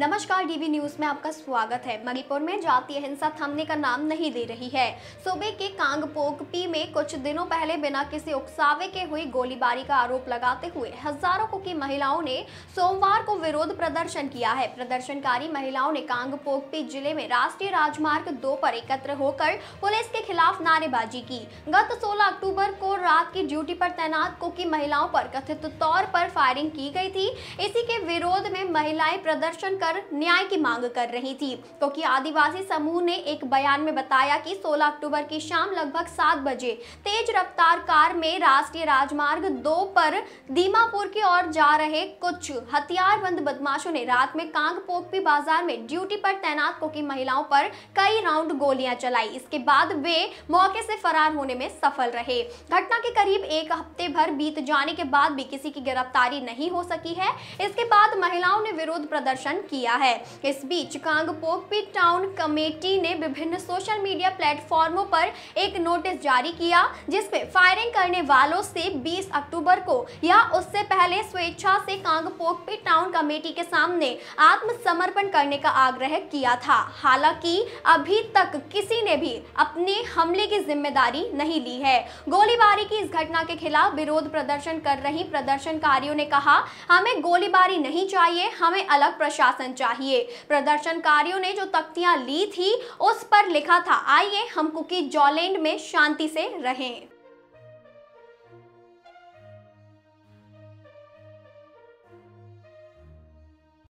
नमस्कार DV news में आपका स्वागत है मणिपुर में जातीय हिंसा थमने का नाम नहीं दे रही है सूबे के कांगपोकपी में कुछ दिनों पहले बिना किसी उकसावे के हुई गोलीबारी का आरोप लगाते हुए हजारों की महिलाओं ने सोमवार को विरोध प्रदर्शन किया है प्रदर्शनकारी महिलाओं ने कांगपोकपी जिले में राष्ट्रीय राजमार्ग दो पर एकत्र होकर पुलिस के खिलाफ नारेबाजी की गत सोलह अक्टूबर को रात की ड्यूटी पर तैनात कुकी महिलाओं पर कथित तौर पर फायरिंग की गई थी इसी के विरोध में महिलाएं प्रदर्शन कर कर न्याय की मांग कर रही थी क्योंकि आदिवासी समूह ने एक बयान में बताया कि 16 अक्टूबर की शाम लगभग सात बजे तेज रफ्तार कार में राष्ट्रीय राजमार्ग दो पर दीमापुर की ओर जा रहे कुछ हथियारबंद बदमाशों ने रात में कांग बाजार में ड्यूटी पर तैनात कोकी महिलाओं पर कई राउंड गोलियां चलाई इसके बाद वे मौके से फरार होने में सफल रहे घटना के करीब एक हफ्ते भर बीत जाने के बाद भी किसी की गिरफ्तारी नहीं हो सकी है इसके बाद महिलाओं ने विरोध प्रदर्शन किया किया है इस बीच कांगपोकपी टाउन कमेटी ने विभिन्न सोशल मीडिया प्लेटफॉर्मों पर एक नोटिस जारी किया जिसमें फायरिंग करने वालों से 20 अक्टूबर को या उससे पहले स्वेच्छा से कांगपोकपी टाउन कमेटी के सामने आत्मसमर्पण करने का आग्रह किया था हालांकि अभी तक किसी ने भी अपने हमले की जिम्मेदारी नहीं ली है गोलीबारी की इस घटना के खिलाफ विरोध प्रदर्शन कर रही प्रदर्शनकारियों ने कहा हमें गोलीबारी नहीं चाहिए हमें अलग प्रशासन शासन चाहिए प्रदर्शनकारियों ने जो तख्तियां ली थी उस पर लिखा था आइए हम कुकी जॉलैंड में शांति से रहें